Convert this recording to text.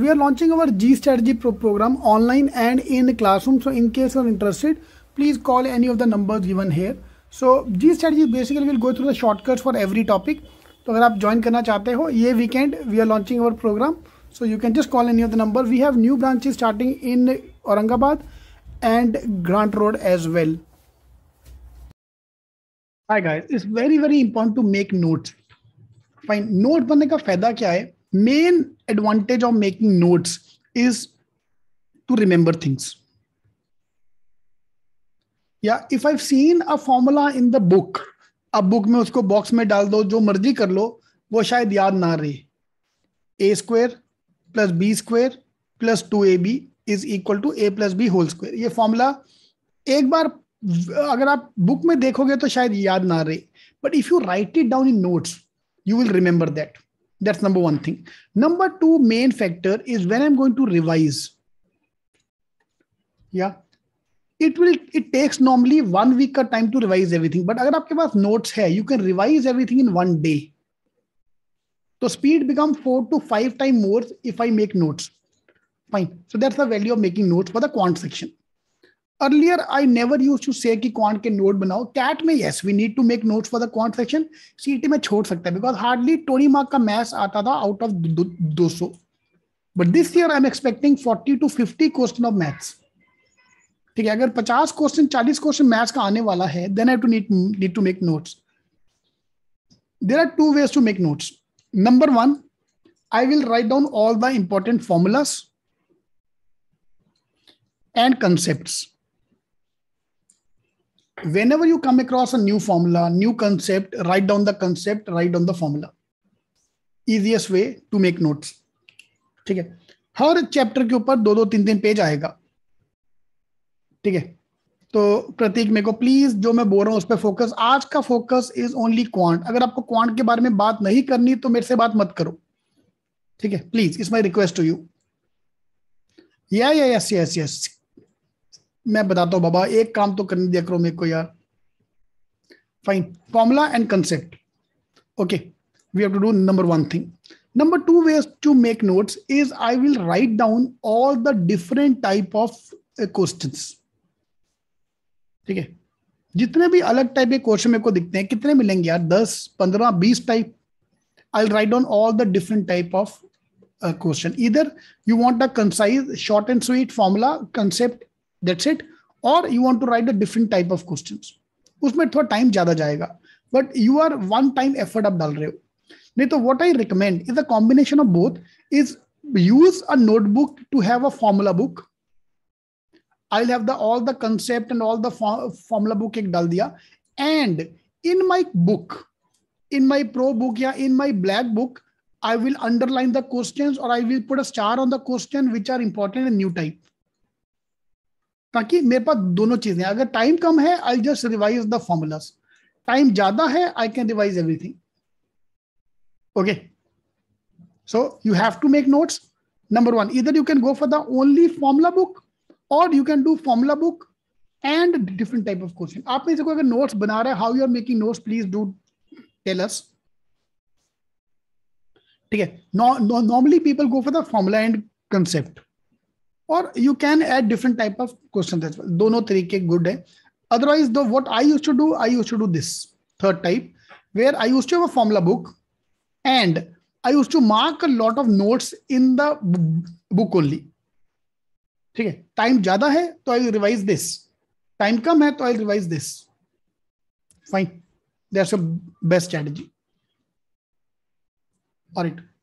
We are launching our G strategy program online and in classroom so in case are interested please call any of the number given here so G strategy basically will go through the shortcut for every topic तो अगर आप join करना चाहते हो ये weekend we are launching our program so you can just call any of the number we have new branches starting in Aurangabad and Grant Road as well hi guys it's very very important to make notes fine note बनने का फायदा क्या है main advantage of making notes is to remember things या if I seen a formula in the book अब book में उसको box में डाल दो जो मर्जी कर लो वो शायद याद ना रहे A square plus B square plus two A B is equal to A plus B whole square ये फॉर्मूला एक बार अगर आप बुक में देखोगे तो शायद याद ना रहे but if you write it down in notes you will remember that That's number one thing. Number two main factor is when I'm going to revise. Yeah. It will it takes normally one week of time to revise everything. But if you have notes है, you can revise everything in one day. So speed become four to five times more if I make notes. Fine. So that's the value of making notes for the quant section. Earlier I never use to say quant के note बनाओ CAT में yes we need to make note for the quant section सीटी में छोड़ सकते हैं because hardly twenty mark का math आता था आउट ऑफ दो सौ but this year I am expecting forty to fifty question of maths ठीक है अगर पचास क्वेश्चन चालीस क्वेश्चन मैथ्स का आने वाला है then I to need need to make notes there are two ways to make notes number one I will write down all the important formulas and concept whenever you come across a new formula, new concept, write down the concept, write down the formula. Easiest way to make notes. ठीक है हर chapter के ऊपर दो दो तीन तीन page आएगा ठीक है तो प्रतीक मेरे को प्लीज जो मैं बोल रहा हूं उस पर फोकस आज का फोकस इज ओनली क्वांट अगर आपको क्वांट के बारे में बात नहीं करनी तो मेरे से बात मत करो ठीक है please it's my request to you yes yes yes मैं बताता हूं बाबा एक काम तो करने दिया करो मेरे को यार fine formula and concept okay we have to do number one thing number two way to make notes is I will write down all the different type of question ठीक है जितने भी अलग टाइप के क्वेश्चन मेरे को दिखते हैं कितने मिलेंगे यार दस पंद्रह बीस type I write down all the different type of question इधर you want a concise short and sweet formula concept That's it. Or you want to write a different type of questions. उसमें थोड़ा time ज्यादा जाएगा but you are one time effort आप डाल रहे हो नहीं तो what I recommend is a combination of both use a notebook to have a formula book i'll have the all the concept and all the formula book ek dal diya and in my book in my pro book yeah in my black book i will underline the questions or i will put a star on the question which are important and new type ताकि मेरे पास दोनों चीजें अगर time कम है I just revise the formulas time ज्यादा है I can revise everything okay so you have to make notes number one इधर you can go for the only formula book और you can do formula book and different type of question आप में से कोई अगर notes बना रहे how you are making notes please do tell us ठीक है normally people go for the formula and concept और you can add different type of question दोनों तरीके गुड है otherwise the what I use to do I use to do this third type where I use to formula book and I use to mark a lot of notes in the book only ठीक है time ज्यादा है तो I revise this time कम है तो I revise this fine that's a best strategy और it